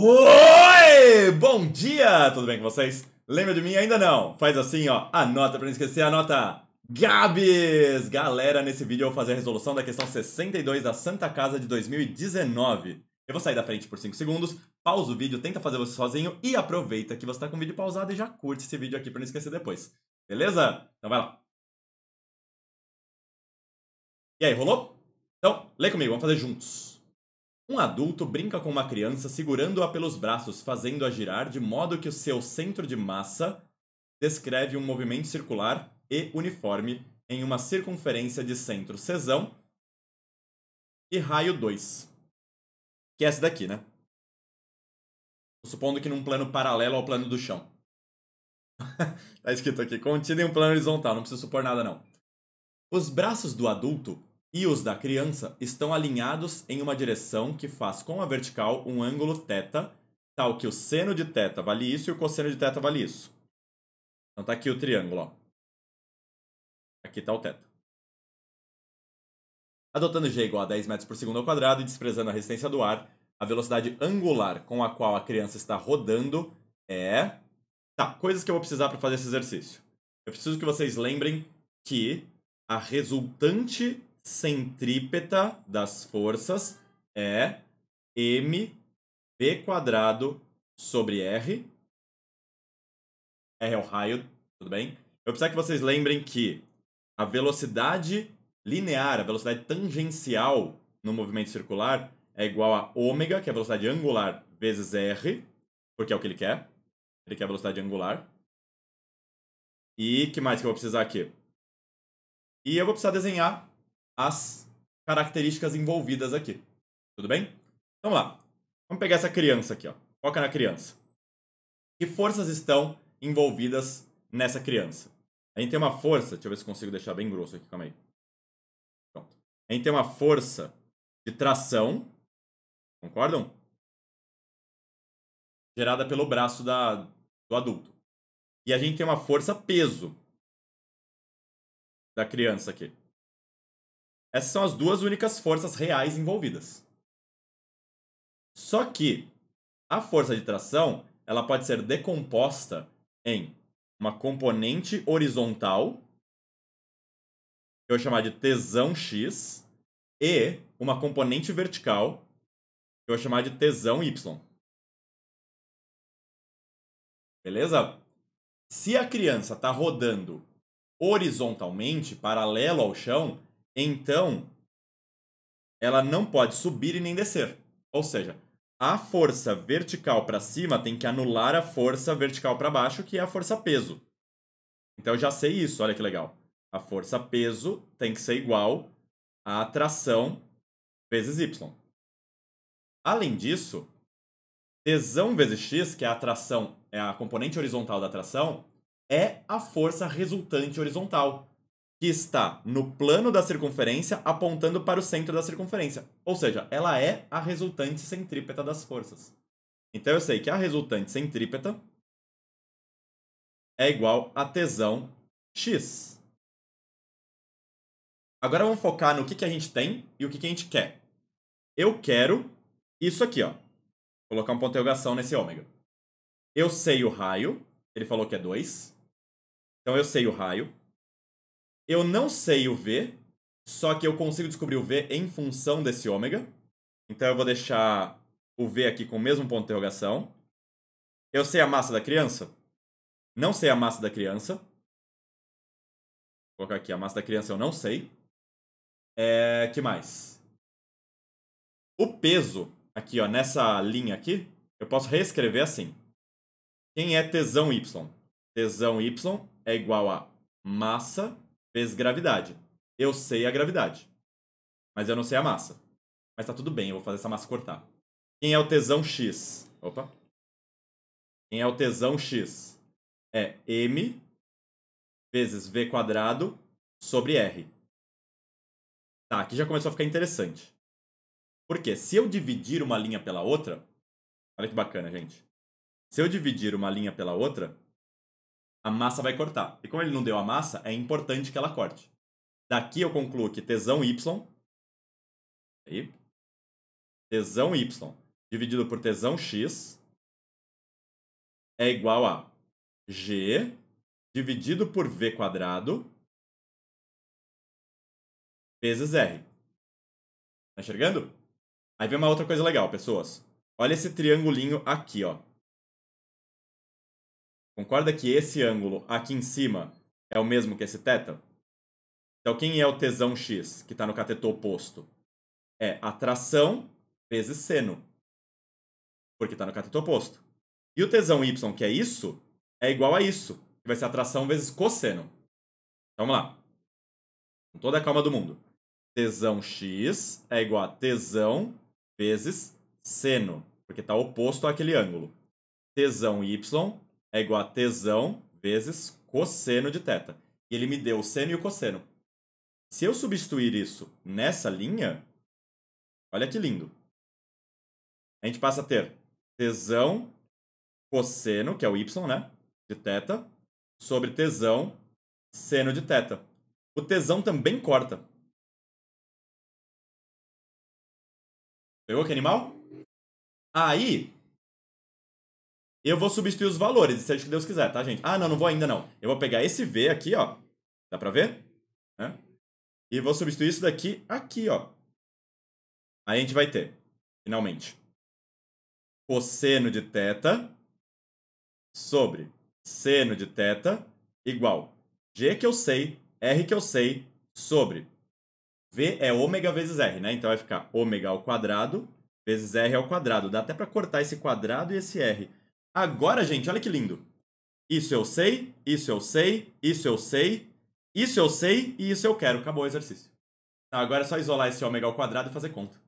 Oi! Bom dia! Tudo bem com vocês? Lembra de mim? Ainda não? Faz assim, ó. Anota pra não esquecer, anota. Gabs! Galera, nesse vídeo eu vou fazer a resolução da questão 62 da Santa Casa de 2019. Eu vou sair da frente por 5 segundos, pausa o vídeo, tenta fazer você sozinho e aproveita que você tá com o vídeo pausado e já curte esse vídeo aqui pra não esquecer depois. Beleza? Então vai lá. E aí, rolou? Então, lê comigo, vamos fazer juntos. Um adulto brinca com uma criança segurando-a pelos braços, fazendo-a girar de modo que o seu centro de massa descreve um movimento circular e uniforme em uma circunferência de centro cesão e raio 2. Que é essa daqui, né? Supondo que num plano paralelo ao plano do chão. tá escrito aqui, contido em um plano horizontal, não preciso supor nada não. Os braços do adulto e os da criança estão alinhados em uma direção que faz com a vertical um ângulo θ, tal que o seno de θ vale isso e o cosseno de θ vale isso. Então tá aqui o triângulo, ó. Aqui tá o θ. Adotando g igual a 10 metros por segundo ao quadrado e desprezando a resistência do ar, a velocidade angular com a qual a criança está rodando é... Tá, coisas que eu vou precisar para fazer esse exercício. Eu preciso que vocês lembrem que a resultante centrípeta das forças é mv quadrado sobre r. R é o raio, tudo bem? Eu preciso que vocês lembrem que a velocidade linear, a velocidade tangencial no movimento circular é igual a ômega, que é a velocidade angular, vezes r, porque é o que ele quer. Ele quer a velocidade angular. E que mais que eu vou precisar aqui? E eu vou precisar desenhar as características envolvidas aqui. Tudo bem? Vamos lá. Vamos pegar essa criança aqui, ó. Foca na criança. Que forças estão envolvidas nessa criança? A gente tem uma força, deixa eu ver se consigo deixar bem grosso aqui, calma aí. Pronto. A gente tem uma força de tração, concordam? Gerada pelo braço da, do adulto. E a gente tem uma força peso da criança aqui. Essas são as duas únicas forças reais envolvidas. Só que a força de tração ela pode ser decomposta em uma componente horizontal, que eu vou chamar de tesão x, e uma componente vertical, que eu vou chamar de tesão y. Beleza? Se a criança está rodando horizontalmente, paralelo ao chão, então, ela não pode subir e nem descer. Ou seja, a força vertical para cima tem que anular a força vertical para baixo, que é a força peso. Então eu já sei isso, olha que legal. A força peso tem que ser igual à atração vezes y. Além disso, tesão vezes x, que é a atração, é a componente horizontal da atração, é a força resultante horizontal que está no plano da circunferência apontando para o centro da circunferência. Ou seja, ela é a resultante centrípeta das forças. Então eu sei que a resultante centrípeta é igual a tesão x. Agora vamos focar no que, que a gente tem e o que, que a gente quer. Eu quero isso aqui, ó. Vou colocar um ponto de interrogação nesse ômega. Eu sei o raio, ele falou que é 2. Então eu sei o raio. Eu não sei o V, só que eu consigo descobrir o V em função desse ômega. Então eu vou deixar o V aqui com o mesmo ponto de interrogação. Eu sei a massa da criança? Não sei a massa da criança. Vou colocar aqui, a massa da criança eu não sei. É, que mais? O peso, aqui ó, nessa linha aqui, eu posso reescrever assim. Quem é tesão Y? Tesão Y é igual a massa vezes gravidade. Eu sei a gravidade, mas eu não sei a massa. Mas tá tudo bem, eu vou fazer essa massa cortar. Quem é o tesão X? Opa. Quem é o tesão X? É M vezes V quadrado sobre R. Tá, aqui já começou a ficar interessante. Porque se eu dividir uma linha pela outra, olha que bacana, gente. Se eu dividir uma linha pela outra, a massa vai cortar. E como ele não deu a massa, é importante que ela corte. Daqui eu concluo que tesão y, aí, tesão y dividido por tesão x é igual a g dividido por v quadrado vezes r. Tá enxergando? Aí vem uma outra coisa legal, pessoas. Olha esse triangulinho aqui, ó. Concorda que esse ângulo aqui em cima é o mesmo que esse teta? Então, quem é o tesão x que está no cateto oposto? É atração vezes seno, porque está no cateto oposto. E o tesão y, que é isso, é igual a isso, que vai ser atração vezes cosseno. Então, vamos lá. Com toda a calma do mundo. Tesão x é igual a tesão vezes seno, porque está oposto àquele ângulo. Tesão y é igual a tesão vezes cosseno de teta. E ele me deu o seno e o cosseno. Se eu substituir isso nessa linha, olha que lindo. A gente passa a ter tesão cosseno, que é o y, né? De teta, sobre tesão seno de teta. O tesão também corta. Pegou que animal? Aí, eu vou substituir os valores, seja o que Deus quiser, tá, gente? Ah, não, não vou ainda não. Eu vou pegar esse V aqui, ó. Dá pra ver? É? E vou substituir isso daqui aqui, ó. Aí a gente vai ter, finalmente, cosseno de teta sobre seno de teta igual g que eu sei, r que eu sei, sobre v é ômega vezes r, né? Então vai ficar ômega ao quadrado vezes r ao quadrado. Dá até para cortar esse quadrado e esse r. Agora, gente, olha que lindo. Isso eu sei, isso eu sei, isso eu sei, isso eu sei e isso eu quero. Acabou o exercício. Tá, agora é só isolar esse ômega ao quadrado e fazer conta.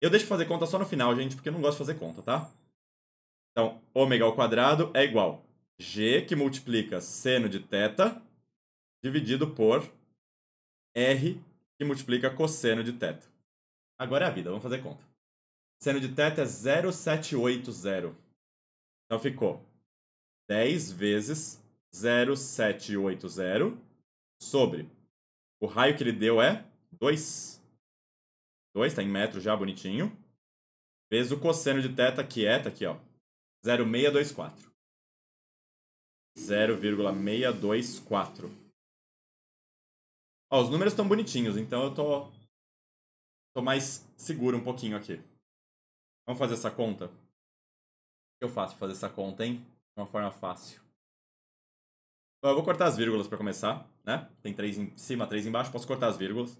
Eu deixo fazer conta só no final, gente, porque eu não gosto de fazer conta, tá? Então, ômega ao quadrado é igual g, que multiplica seno de teta dividido por r, que multiplica cosseno de teta Agora é a vida, vamos fazer conta. Seno de teta é 0,780. Então ficou 10 vezes 0,780 sobre. O raio que ele deu é 2. 2, tá em metro já, bonitinho. Vezes o cosseno de teta, que é, tá aqui, ó. 0,624. 0,624. Ó, os números estão bonitinhos, então eu tô, tô mais seguro um pouquinho aqui. Vamos fazer essa conta? que eu faço pra fazer essa conta, hein? De uma forma fácil. Bom, eu vou cortar as vírgulas para começar, né? Tem três em cima, três embaixo, posso cortar as vírgulas.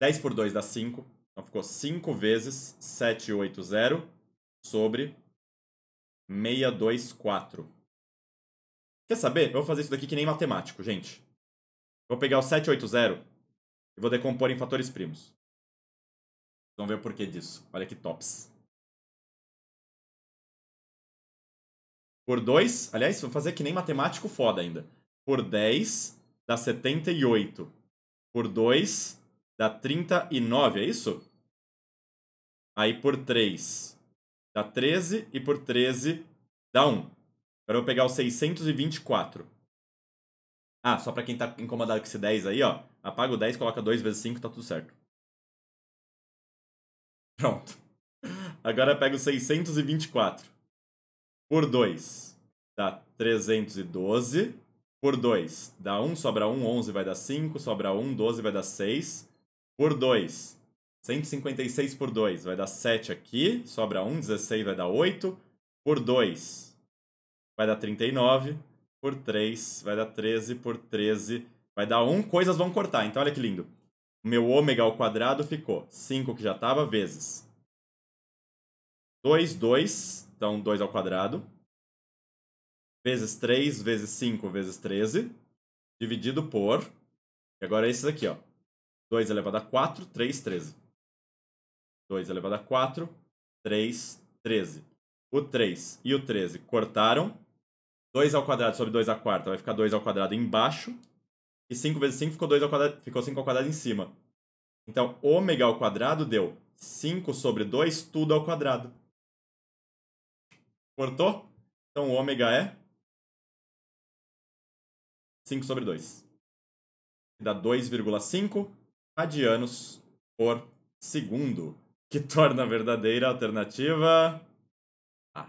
10 por 2 dá 5. Então ficou 5 vezes 780 sobre 624. Quer saber? Eu vou fazer isso daqui que nem matemático, gente. Vou pegar o 780 e vou decompor em fatores primos. Vamos ver o porquê disso. Olha que tops. por 2. Aliás, vou fazer que nem matemático foda ainda. Por 10 dá 78. Por 2 dá 39, é isso? Aí por 3 dá 13 e por 13 dá 1. Agora eu vou pegar o 624. Ah, só pra quem tá incomodado com esse 10 aí, ó. Apaga o 10, coloca 2 vezes 5, tá tudo certo. Pronto. Agora pega o 624 por 2 dá 312. Por 2 dá 1, sobra 1, 11 vai dar 5. Sobra 1, 12 vai dar 6. Por 2, 156 por 2 vai dar 7 aqui. Sobra 1, 16 vai dar 8. Por 2 vai dar 39. Por 3 vai dar 13. Por 13 vai dar 1. Coisas vão cortar. Então olha que lindo. meu ômega ao quadrado ficou 5 que já estava vezes 2, 2. Então, 2 ao quadrado. Vezes 3, vezes 5, vezes 13. Dividido por... E agora é esses aqui, ó. 2 elevado a 4, 3, 13. 2 elevado a 4, 3, 13. O 3 e o 13 cortaram. 2 ao quadrado sobre 2 à quarta vai ficar 2 ao quadrado embaixo. E 5 vezes 5 ficou, 2 ao quadrado, ficou 5 ao quadrado em cima. Então, ômega ao quadrado deu 5 sobre 2, tudo ao quadrado. Cortou? Então o ômega é 5 sobre 2. Dá 2,5 radianos por segundo, que torna a verdadeira alternativa A.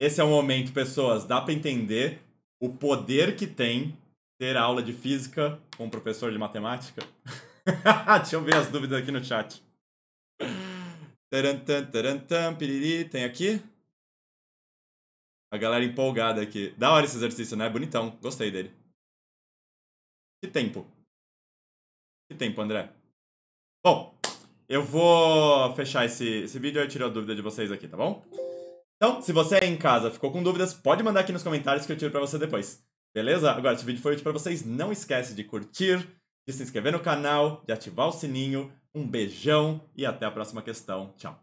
Esse é o momento, pessoas. Dá para entender o poder que tem ter aula de física com um professor de matemática? Deixa eu ver as dúvidas aqui no chat. Tarantam, tarantam, piriri. Tem aqui. A galera empolgada aqui. Da hora esse exercício, né? Bonitão. Gostei dele. Que tempo. Que tempo, André. Bom, eu vou fechar esse, esse vídeo e tirar a dúvida de vocês aqui, tá bom? Então, se você é em casa, ficou com dúvidas, pode mandar aqui nos comentários que eu tiro para você depois. Beleza? Agora, se o vídeo foi útil para vocês, não esquece de curtir, de se inscrever no canal, de ativar o sininho um beijão e até a próxima questão. Tchau.